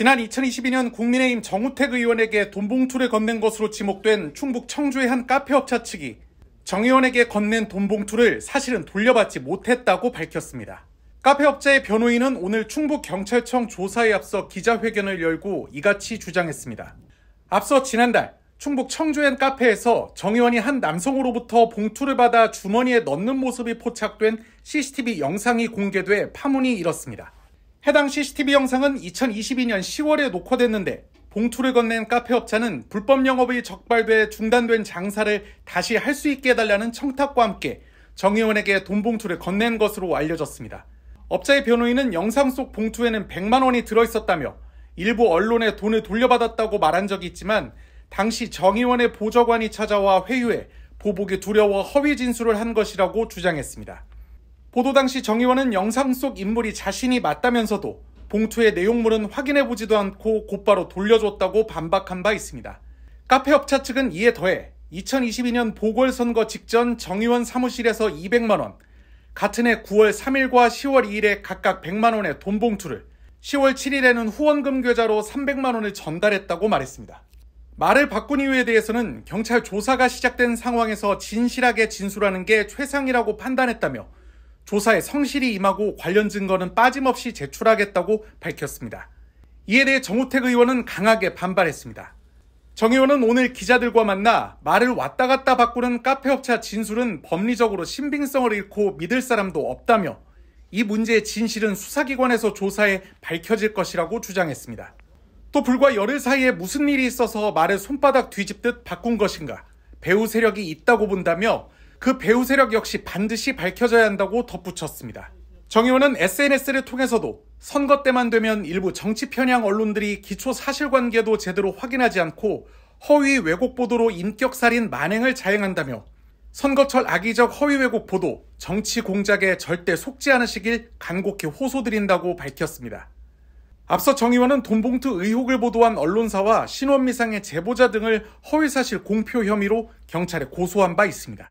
지난 2022년 국민의힘 정우택 의원에게 돈봉투를 건넨 것으로 지목된 충북 청주의 한 카페 업자 측이 정 의원에게 건넨 돈봉투를 사실은 돌려받지 못했다고 밝혔습니다. 카페 업자의 변호인은 오늘 충북경찰청 조사에 앞서 기자회견을 열고 이같이 주장했습니다. 앞서 지난달 충북 청주엔 카페에서 정 의원이 한 남성으로부터 봉투를 받아 주머니에 넣는 모습이 포착된 CCTV 영상이 공개돼 파문이 일었습니다. 해당 CCTV 영상은 2022년 10월에 녹화됐는데 봉투를 건넨 카페 업자는 불법 영업이 적발돼 중단된 장사를 다시 할 수 있게 해달라는 청탁과 함께 정 의원에게 돈 봉투를 건넨 것으로 알려졌습니다. 업자의 변호인은 영상 속 봉투에는 100만 원이 들어있었다며 일부 언론에 돈을 돌려받았다고 말한 적이 있지만 당시 정 의원의 보좌관이 찾아와 회유해 보복이 두려워 허위 진술을 한 것이라고 주장했습니다. 보도 당시 정 의원은 영상 속 인물이 자신이 맞다면서도 봉투의 내용물은 확인해보지도 않고 곧바로 돌려줬다고 반박한 바 있습니다. 카페 업차 측은 이에 더해 2022년 보궐선거 직전 정 의원 사무실에서 200만원, 같은 해 9월 3일과 10월 2일에 각각 100만원의 돈 봉투를 10월 7일에는 후원금 계좌로 300만원을 전달했다고 말했습니다. 말을 바꾼 이유에 대해서는 경찰 조사가 시작된 상황에서 진실하게 진술하는 게 최상이라고 판단했다며 조사에 성실히 임하고 관련 증거는 빠짐없이 제출하겠다고 밝혔습니다. 이에 대해 정우택 의원은 강하게 반발했습니다. 정 의원은 오늘 기자들과 만나 말을 왔다 갔다 바꾸는 카페 업체 진술은 법리적으로 신빙성을 잃고 믿을 사람도 없다며 이 문제의 진실은 수사기관에서 조사해 밝혀질 것이라고 주장했습니다. 또 불과 열흘 사이에 무슨 일이 있어서 말을 손바닥 뒤집듯 바꾼 것인가 배우 세력이 있다고 본다며 그배우 세력 역시 반드시 밝혀져야 한다고 덧붙였습니다. 정 의원은 SNS를 통해서도 선거 때만 되면 일부 정치 편향 언론들이 기초 사실관계도 제대로 확인하지 않고 허위 왜곡 보도로 인격살인 만행을 자행한다며 선거철 악의적 허위 왜곡 보도, 정치 공작에 절대 속지 않으시길 간곡히 호소드린다고 밝혔습니다. 앞서 정 의원은 돈봉투 의혹을 보도한 언론사와 신원미상의 제보자 등을 허위사실 공표 혐의로 경찰에 고소한 바 있습니다.